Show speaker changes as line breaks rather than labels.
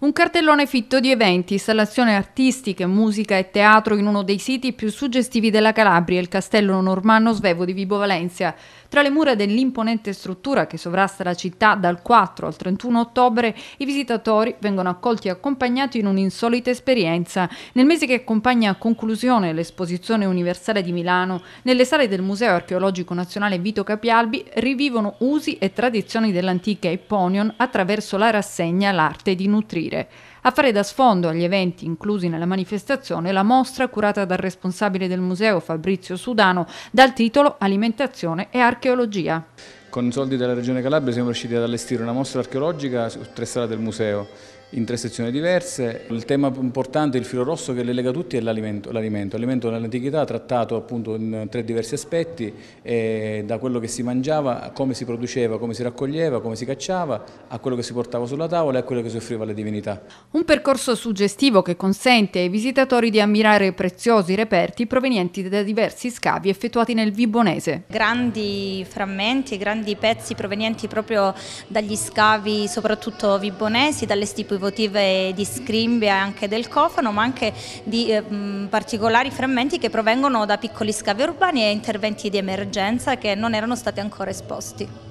Un cartellone fitto di eventi, installazioni artistiche, musica e teatro in uno dei siti più suggestivi della Calabria, il castello normanno svevo di Vibo Valencia. Tra le mura dell'imponente struttura che sovrasta la città dal 4 al 31 ottobre, i visitatori vengono accolti e accompagnati in un'insolita esperienza. Nel mese che accompagna a conclusione l'esposizione universale di Milano, nelle sale del Museo Archeologico Nazionale Vito Capialbi rivivono usi e tradizioni dell'antica Ipponion attraverso la rassegna L'arte di nutrire approfondire. A fare da sfondo agli eventi inclusi nella manifestazione la mostra curata dal responsabile del museo Fabrizio Sudano dal titolo Alimentazione e archeologia.
Con i soldi della Regione Calabria siamo riusciti ad allestire una mostra archeologica su tre sale del museo in tre sezioni diverse. Il tema importante, il filo rosso che le lega tutti è l'alimento. L'alimento nell'antichità trattato appunto in tre diversi aspetti, da quello che si mangiava, a come si produceva, come si raccoglieva, come si cacciava, a quello che si portava sulla tavola e a quello che si offriva alle divinità.
Un percorso suggestivo che consente ai visitatori di ammirare preziosi reperti provenienti da diversi scavi effettuati nel Vibonese.
Grandi frammenti, grandi pezzi provenienti proprio dagli scavi soprattutto vibonesi, dalle stipe votive di scrimbia e anche del cofano, ma anche di eh, particolari frammenti che provengono da piccoli scavi urbani e interventi di emergenza che non erano stati ancora esposti.